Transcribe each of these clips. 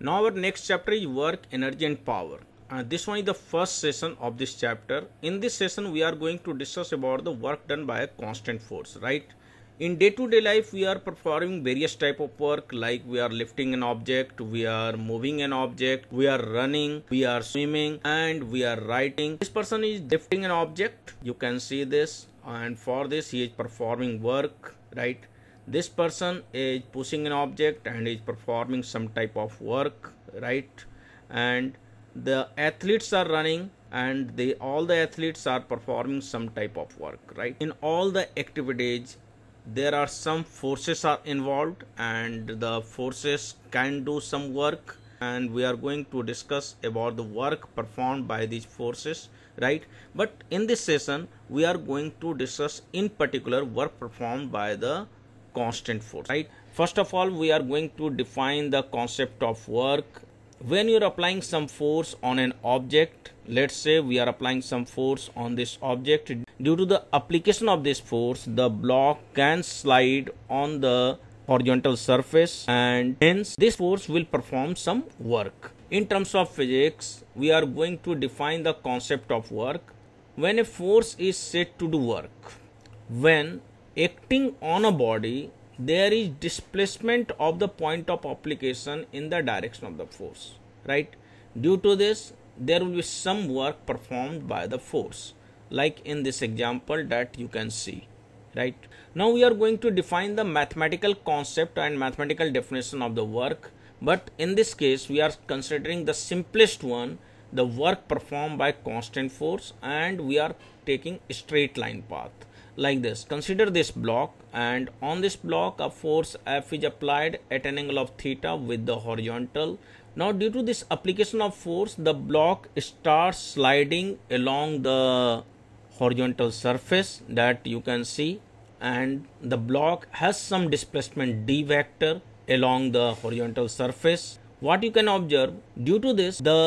Now our next chapter is work, energy and power. Uh, this one is the first session of this chapter. In this session we are going to discuss about the work done by a constant force, right? In day-to-day -day life we are performing various type of work like we are lifting an object, we are moving an object, we are running, we are swimming and we are writing. This person is lifting an object, you can see this and for this he is performing work, right? this person is pushing an object and is performing some type of work right and the athletes are running and they all the athletes are performing some type of work right in all the activities there are some forces are involved and the forces can do some work and we are going to discuss about the work performed by these forces right but in this session we are going to discuss in particular work performed by the constant force right first of all we are going to define the concept of work when you're applying some force on an object let's say we are applying some force on this object due to the application of this force the block can slide on the horizontal surface and hence this force will perform some work in terms of physics we are going to define the concept of work when a force is said to do work when acting on a body there is displacement of the point of application in the direction of the force right due to this there will be some work performed by the force like in this example that you can see right now we are going to define the mathematical concept and mathematical definition of the work but in this case we are considering the simplest one the work performed by constant force and we are taking straight line path like this consider this block and on this block a force f is applied at an angle of theta with the horizontal now due to this application of force the block starts sliding along the horizontal surface that you can see and the block has some displacement d vector along the horizontal surface what you can observe due to this the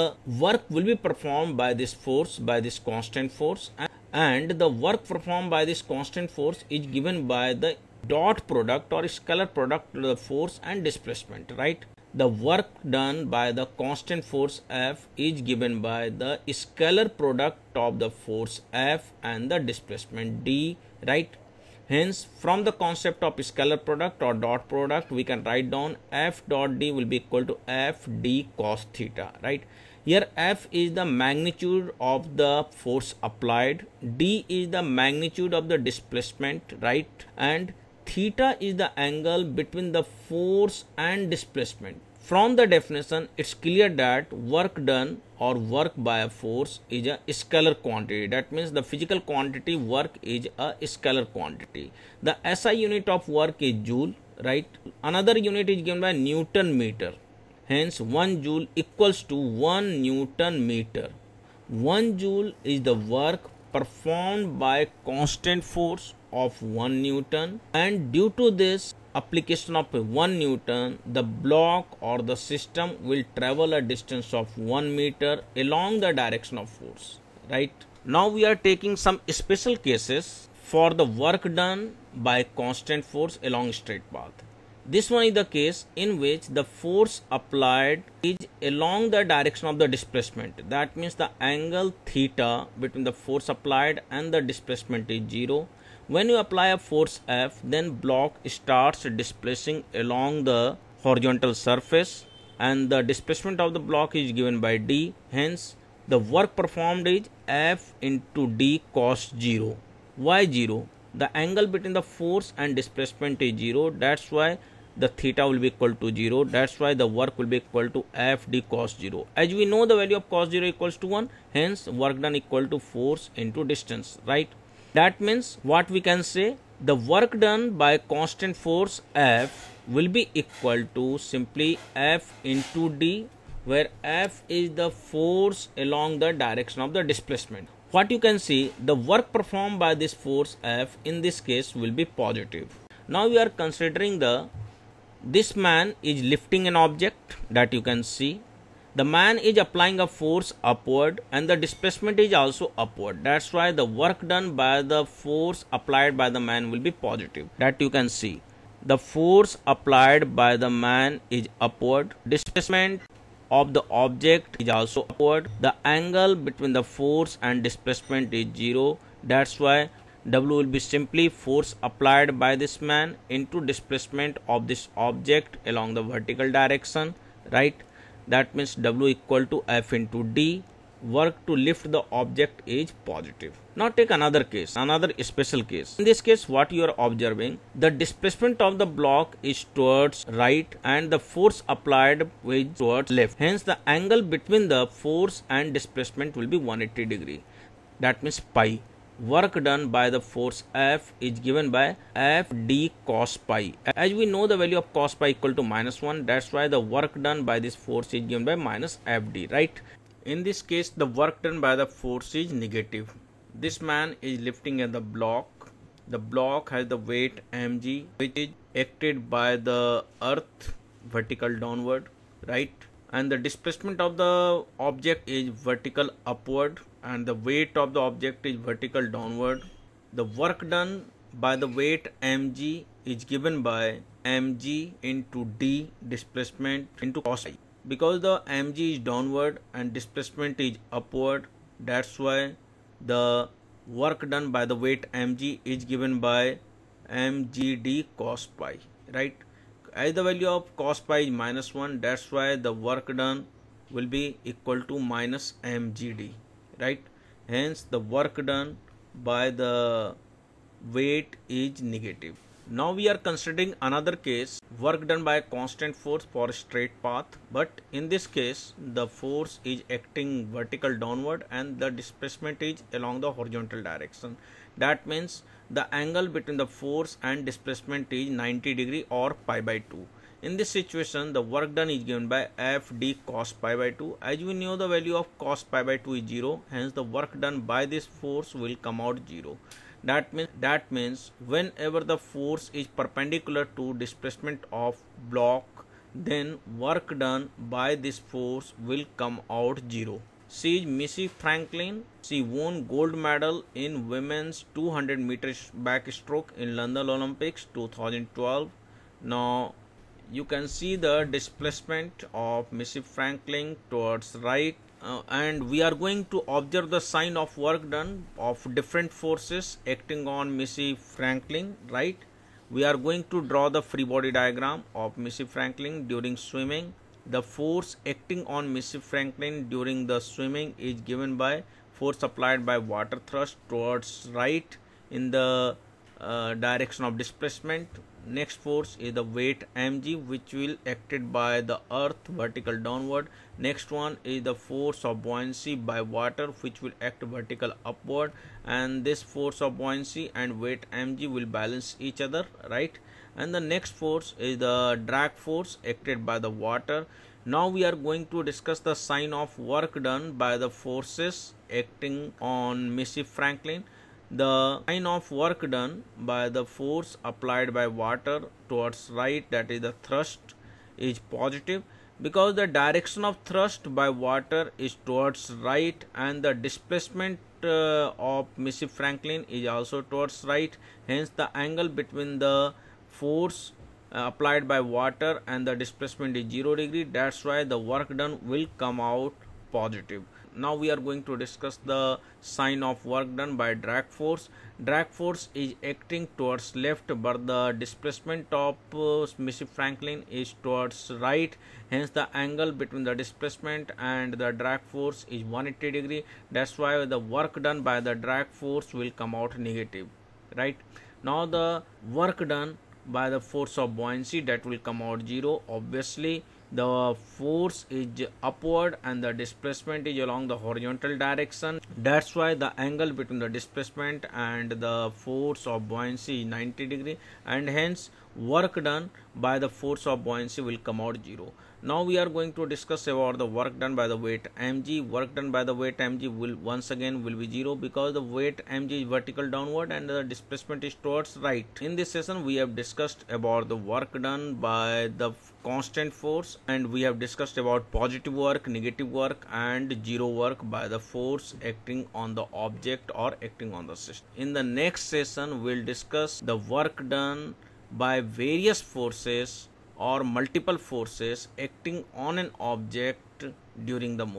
work will be performed by this force by this constant force and and the work performed by this constant force is given by the dot product or scalar product of the force and displacement right the work done by the constant force F is given by the scalar product of the force F and the displacement D, right? Hence, from the concept of scalar product or dot product, we can write down F dot D will be equal to F D cos theta, right? here f is the magnitude of the force applied d is the magnitude of the displacement right and theta is the angle between the force and displacement from the definition it's clear that work done or work by a force is a scalar quantity that means the physical quantity work is a scalar quantity the SI unit of work is joule right another unit is given by newton meter Hence, 1 joule equals to 1 Newton meter. 1 joule is the work performed by constant force of 1 Newton and due to this application of 1 Newton, the block or the system will travel a distance of 1 meter along the direction of force, right? Now we are taking some special cases for the work done by constant force along straight path this one is the case in which the force applied is along the direction of the displacement that means the angle theta between the force applied and the displacement is zero when you apply a force f then block starts displacing along the horizontal surface and the displacement of the block is given by d hence the work performed is f into d cos 0 why 0 the angle between the force and displacement is 0 that's why the theta will be equal to 0 that's why the work will be equal to fd cos 0 as we know the value of cos 0 equals to 1 hence work done equal to force into distance right that means what we can say the work done by constant force f will be equal to simply f into d where f is the force along the direction of the displacement what you can see the work performed by this force f in this case will be positive now we are considering the this man is lifting an object that you can see the man is applying a force upward and the displacement is also upward that's why the work done by the force applied by the man will be positive that you can see the force applied by the man is upward displacement of the object is also upward the angle between the force and displacement is zero that's why w will be simply force applied by this man into displacement of this object along the vertical direction right that means w equal to f into d work to lift the object is positive. Now take another case, another special case. In this case, what you are observing, the displacement of the block is towards right and the force applied is towards left. Hence, the angle between the force and displacement will be 180 degree. That means pi work done by the force F is given by Fd cos pi. As we know the value of cos pi equal to minus 1 that's why the work done by this force is given by minus Fd right. In this case the work done by the force is negative. This man is lifting at the block. The block has the weight mg which is acted by the earth vertical downward right and the displacement of the object is vertical upward and the weight of the object is vertical downward. The work done by the weight mg is given by mg into d displacement into cos i. Because the mg is downward and displacement is upward, that's why the work done by the weight mg is given by mgd cos pi, right? As the value of cos pi is minus 1, that's why the work done will be equal to minus mgd right hence the work done by the weight is negative now we are considering another case work done by a constant force for a straight path but in this case the force is acting vertical downward and the displacement is along the horizontal direction that means the angle between the force and displacement is 90 degree or pi by 2 in this situation, the work done is given by FD cos pi by 2. As we know, the value of cos pi by 2 is 0. Hence, the work done by this force will come out 0. That means, that means whenever the force is perpendicular to displacement of block, then work done by this force will come out 0. She is Missy Franklin. She won gold medal in women's 200 meters backstroke in London Olympics 2012. Now you can see the displacement of Missy Franklin towards right uh, and we are going to observe the sign of work done of different forces acting on Missy Franklin right we are going to draw the free body diagram of Missy Franklin during swimming the force acting on Missy Franklin during the swimming is given by force applied by water thrust towards right in the uh, direction of displacement next force is the weight mg which will acted by the earth vertical downward next one is the force of buoyancy by water which will act vertical upward and this force of buoyancy and weight mg will balance each other right and the next force is the drag force acted by the water now we are going to discuss the sign of work done by the forces acting on Missy Franklin the sign of work done by the force applied by water towards right that is the thrust is positive because the direction of thrust by water is towards right and the displacement uh, of Missy Franklin is also towards right hence the angle between the force uh, applied by water and the displacement is 0 degree that's why the work done will come out positive. Now we are going to discuss the sign of work done by drag force. Drag force is acting towards left but the displacement of uh, Missy Franklin is towards right. Hence the angle between the displacement and the drag force is 180 degree. That's why the work done by the drag force will come out negative. Right. Now the work done by the force of buoyancy that will come out zero obviously the force is upward and the displacement is along the horizontal direction that's why the angle between the displacement and the force of buoyancy 90 degree and hence work done by the force of buoyancy will come out zero now we are going to discuss about the work done by the weight mg work done by the weight mg will once again will be zero because the weight mg is vertical downward and the displacement is towards right in this session we have discussed about the work done by the constant force and we have discussed about positive work negative work and zero work by the force acting on the object or acting on the system. In the next session, we'll discuss the work done by various forces or multiple forces acting on an object during the motion.